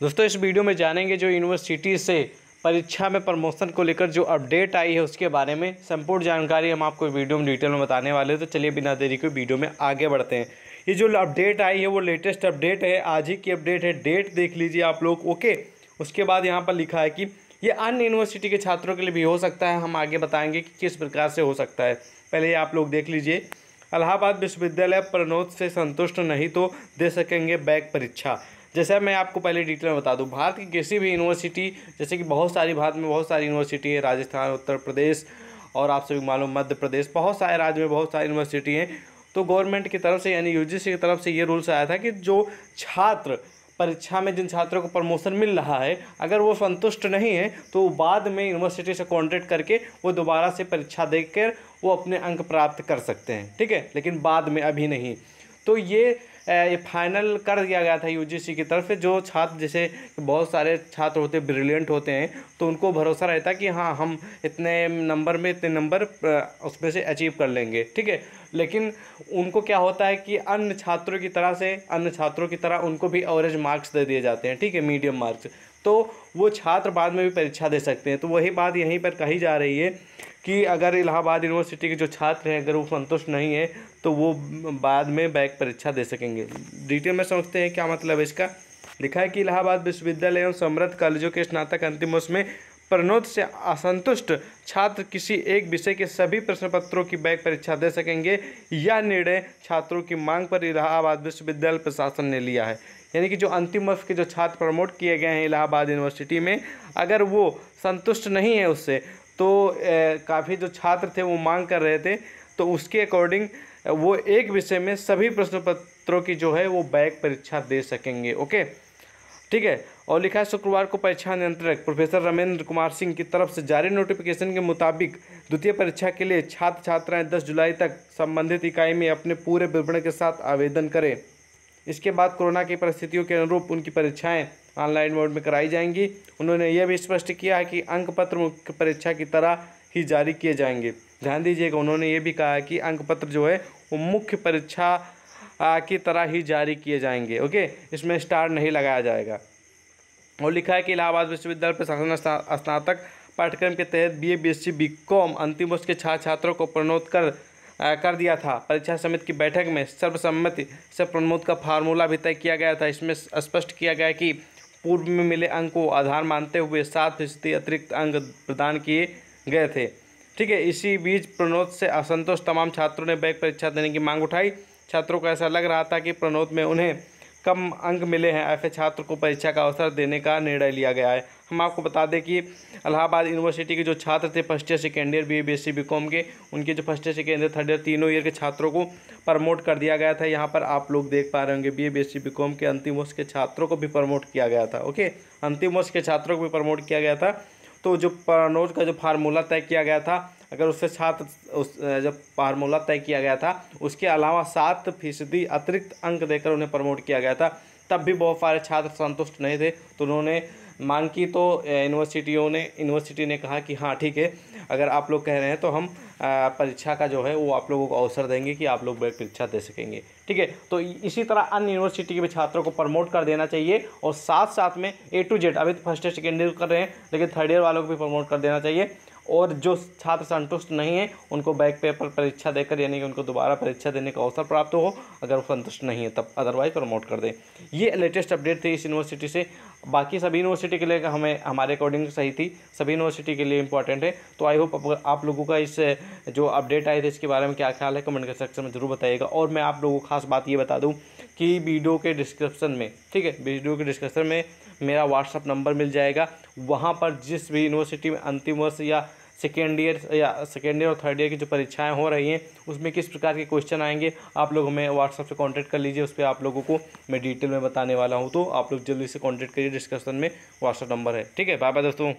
दोस्तों इस वीडियो में जानेंगे जो यूनिवर्सिटी से परीक्षा में प्रमोशन को लेकर जो अपडेट आई है उसके बारे में संपूर्ण जानकारी हम आपको वीडियो में डिटेल में बताने वाले हैं तो चलिए बिना देरी के वीडियो में आगे बढ़ते हैं ये जो अपडेट आई है वो लेटेस्ट अपडेट है आज ही की अपडेट है डेट देख लीजिए आप लोग ओके उसके बाद यहाँ पर लिखा है कि ये अन्य यूनिवर्सिटी के छात्रों के लिए भी हो सकता है हम आगे बताएंगे कि किस प्रकार से हो सकता है पहले ये आप लोग देख लीजिए इलाहाबाद विश्वविद्यालय प्रनोद से संतुष्ट नहीं तो दे सकेंगे बैक परीक्षा जैसे मैं आपको पहले डिटेल में बता दूँ भारत की किसी भी यूनिवर्सिटी जैसे कि बहुत सारी भारत में बहुत सारी यूनिवर्सिटी है राजस्थान उत्तर प्रदेश और आप सभी मालूम मध्य प्रदेश बहुत सारे राज्य में बहुत सारी यूनिवर्सिटी हैं तो गवर्नमेंट की तरफ से यानी यू की तरफ से ये रूल्स आया था कि जो छात्र परीक्षा में जिन छात्रों को प्रमोशन मिल रहा है अगर वो संतुष्ट नहीं है तो बाद में यूनिवर्सिटी से कॉन्टेक्ट करके वो दोबारा से परीक्षा देकर वो अपने अंक प्राप्त कर सकते हैं ठीक है लेकिन बाद में अभी नहीं तो ये ये फाइनल कर दिया गया था यूजीसी की तरफ से जो छात्र जैसे बहुत सारे छात्र होते ब्रिलियंट होते हैं तो उनको भरोसा रहता है कि हाँ हम इतने नंबर में इतने नंबर उसमें से अचीव कर लेंगे ठीक है लेकिन उनको क्या होता है कि अन्य छात्रों की तरह से अन्य छात्रों की तरह उनको भी एवरेज मार्क्स दे दिए जाते हैं ठीक है मीडियम मार्क्स तो वो छात्र बाद में भी परीक्षा दे सकते हैं तो वही बात यहीं पर कही जा रही है कि अगर इलाहाबाद यूनिवर्सिटी के जो छात्र हैं अगर वो संतुष्ट नहीं है तो वो बाद में बैक परीक्षा दे सकेंगे डिटेल में समझते हैं क्या मतलब है इसका लिखा है कि इलाहाबाद विश्वविद्यालय एवं समृद्ध कॉलेजों के स्नातक अंतिम वर्ष में प्रणोद से असंतुष्ट छात्र किसी एक विषय के सभी प्रश्न पत्रों की बैक परीक्षा दे सकेंगे यह निर्णय छात्रों की मांग पर इलाहाबाद विश्वविद्यालय प्रशासन ने लिया है यानी कि जो अंतिम वर्ष के जो छात्र प्रमोट किए गए हैं इलाहाबाद यूनिवर्सिटी में अगर वो संतुष्ट नहीं है उससे तो काफ़ी जो छात्र थे वो मांग कर रहे थे तो उसके अकॉर्डिंग वो एक विषय में सभी प्रश्न पत्रों की जो है वो बैक परीक्षा दे सकेंगे ओके ठीक है और लिखा है शुक्रवार को परीक्षा नियंत्रक प्रोफेसर रमेंद्र कुमार सिंह की तरफ से जारी नोटिफिकेशन के मुताबिक द्वितीय परीक्षा के लिए छात्र छात्राएं 10 जुलाई तक संबंधित इकाई में अपने पूरे विवरण के साथ आवेदन करें इसके बाद कोरोना की परिस्थितियों के अनुरूप उनकी परीक्षाएं ऑनलाइन मोड में कराई जाएंगी उन्होंने यह भी स्पष्ट किया है कि अंक पत्र मुख्य परीक्षा की तरह ही जारी किए जाएंगे ध्यान दीजिएगा उन्होंने ये भी कहा है कि अंक पत्र जो है वो मुख्य परीक्षा की तरह ही जारी किए जाएंगे ओके इसमें स्टार नहीं लगाया जाएगा और लिखा है कि इलाहाबाद विश्वविद्यालय प्रशासन स्नातक पाठ्यक्रम के तहत B A B S C B com अंतिम वर्ष के छात्र छात्रों को प्रणोत्तर कर दिया था परीक्षा समिति की बैठक में सर्वसम्मति से प्रमोद का फार्मूला भी तय किया गया था इसमें स्पष्ट किया गया कि पूर्व में मिले अंक को आधार मानते हुए सात फीसदी अतिरिक्त अंक प्रदान किए गए थे ठीक है इसी बीच प्रणोद से असंतोष तमाम छात्रों ने बैक परीक्षा देने की मांग उठाई छात्रों को ऐसा लग रहा था कि प्रणोद में उन्हें कम अंक मिले हैं ऐसे छात्र को परीक्षा का अवसर देने का निर्णय लिया गया है हम आपको बता दें कि इलाहाबाद यूनिवर्सिटी के जो छात्र थे first year second year B A B S C B com के उनके जो first year second year third year तीनों ईयर के छात्रों को प्रमोट कर दिया गया था यहाँ पर आप लोग देख पा रहे होंगे B A B S C B com के अंतिम वर्ष के छात्रों को भी प्रमोट किया गया था ओके अंतिम वर्ष के छात्रों को भी प्रमोट किया गया था तो जो प्रनोट का जो फार्मूला तय किया गया था अगर उससे छात्र उस जब फार्मूला तय किया गया था उसके अलावा सात फीसदी अतिरिक्त अंक देकर उन्हें प्रमोट किया गया था तब भी बहुत सारे छात्र संतुष्ट नहीं थे तो उन्होंने मांग की तो यूनिवर्सिटियों ने यूनिवर्सिटी ने कहा कि हाँ ठीक है अगर आप लोग कह रहे हैं तो हम परीक्षा का जो है वो आप लोगों को अवसर देंगे कि आप लोग परीक्षा दे सकेंगे ठीक है तो इसी तरह अन्य यूनिवर्सिटी के भी छात्रों को प्रमोट कर देना चाहिए और साथ साथ में ए टू जेड अभी तो फर्स्ट ईयर सेकेंड ईयर कर रहे हैं लेकिन थर्ड ईयर वालों को भी प्रमोट कर देना चाहिए और जो छात्र संतुष्ट नहीं है उनको बैक पेपर परीक्षा देकर यानी कि उनको दोबारा परीक्षा देने का अवसर प्राप्त हो अगर वो संतुष्ट नहीं है तब अदरवाइज प्रमोट कर दें ये लेटेस्ट अपडेट थी इस यूनिवर्सिटी से बाकी सभी यूनिवर्सिटी के लिए हमें हमारे अकॉर्डिंग सही थी सभी यूनिवर्सिटी के लिए इंपॉर्टेंट है तो आई होप आप लोगों का इस जो अपडेट आए थे इसके बारे में क्या ख्याल है कमेंट कर सेक्शन में ज़रूर बताइएगा और मैं आप लोगों को खास बात ये बता दूँ कि वीडियो के डिस्क्रिप्शन में ठीक है वीडियो के डिस्क्रिप्शन में मेरा व्हाट्सअप नंबर मिल जाएगा वहाँ पर जिस भी यूनिवर्सिटी में अंतिम वर्ष या सेकेंड ईयर या सेकेंड ईयर और थर्ड ईयर की जो परीक्षाएं हो रही हैं उसमें किस प्रकार के क्वेश्चन आएंगे आप लोग हमें व्हाट्सअप से कांटेक्ट कर लीजिए उस पर आप लोगों को मैं डिटेल में बताने वाला हूँ तो आप लोग जल्दी से कांटेक्ट करिए डिस्कशन में व्हाट्सअप नंबर है ठीक है बाय बाय दोस्तों